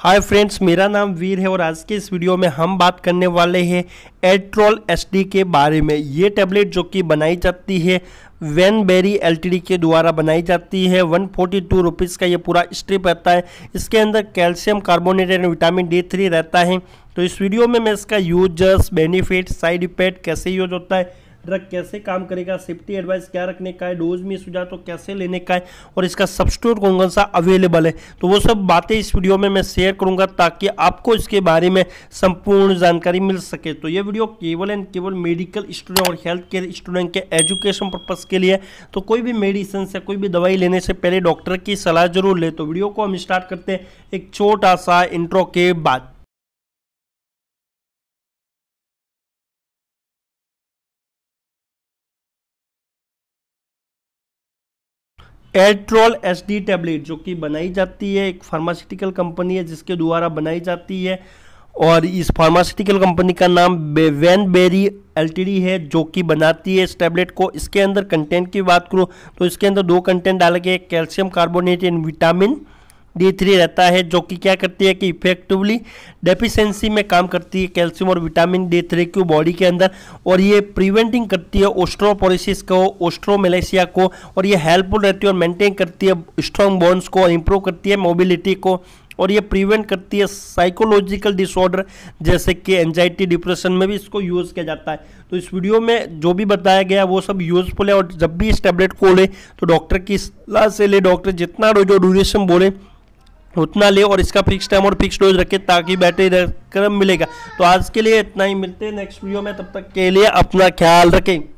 hi friends मेरा नाम वीर है और आज के इस वीडियो में हम बात करने वाले हैं एट्रोल एस के बारे में ये टैबलेट जो कि बनाई जाती है वैन बेरी एल के द्वारा बनाई जाती है वन फोर्टी टू रुपीज़ का ये पूरा स्ट्रिप रहता है इसके अंदर calcium carbonate and vitamin D three रहता है तो इस वीडियो में मैं इसका यूजर्स बेनिफिट साइड इफेक्ट कैसे यूज होता है ड्रग कैसे काम करेगा सेफ्टी एडवाइस क्या रखने का है डोज में सुझाव तो कैसे लेने का है और इसका सब्सटोर कौन सा अवेलेबल है तो वो सब बातें इस वीडियो में मैं शेयर करूंगा ताकि आपको इसके बारे में संपूर्ण जानकारी मिल सके तो ये वीडियो केवल एंड केवल मेडिकल स्टूडेंट और हेल्थ केयर स्टूडेंट के एजुकेशन पर्पज़ के लिए तो कोई भी मेडिसिन या कोई भी दवाई लेने से पहले डॉक्टर की सलाह जरूर ले तो वीडियो को हम स्टार्ट करते हैं एक छोटा सा इंट्रो के बाद एड्रोल एस डी टैबलेट जो कि बनाई जाती है एक फार्मास्यूटिकल कंपनी है जिसके द्वारा बनाई जाती है और इस फार्मास्यूटिकल कंपनी का नाम वैन बेरी एल है जो कि बनाती है इस टैबलेट को इसके अंदर कंटेंट की बात करूँ तो इसके अंदर दो कंटेंट डाले गए calcium carbonate and vitamin D three रहता है जो कि क्या करती है कि इफेक्टिवली डेफिशेंसी में काम करती है कैल्शियम और विटामिन डी थ्री की बॉडी के अंदर और ये प्रिवेंटिंग करती है ओस्ट्रोपोलिसिस को ओस्ट्रोमलेशिया को और ये हेल्पफुल रहती है और मेंटेन करती है स्ट्रॉन्ग बोन्स को इम्प्रूव करती है मोबिलिटी को और ये प्रिवेंट करती है साइकोलॉजिकल डिसऑर्डर जैसे कि एनजाइटी डिप्रेशन में भी इसको यूज़ किया जाता है तो इस वीडियो में जो भी बताया गया वो सब यूज़फुल है और जब भी इस टैबलेट को ले तो डॉक्टर की सलाह से ले डॉक्टर जितना जो ड्यूरेशन बोले उतना ले और इसका फिक्स टाइम और फिक्स डोज रखें ताकि बैटरी रख मिलेगा तो आज के लिए इतना ही मिलते हैं नेक्स्ट वीडियो में तब तक के लिए अपना ख्याल रखें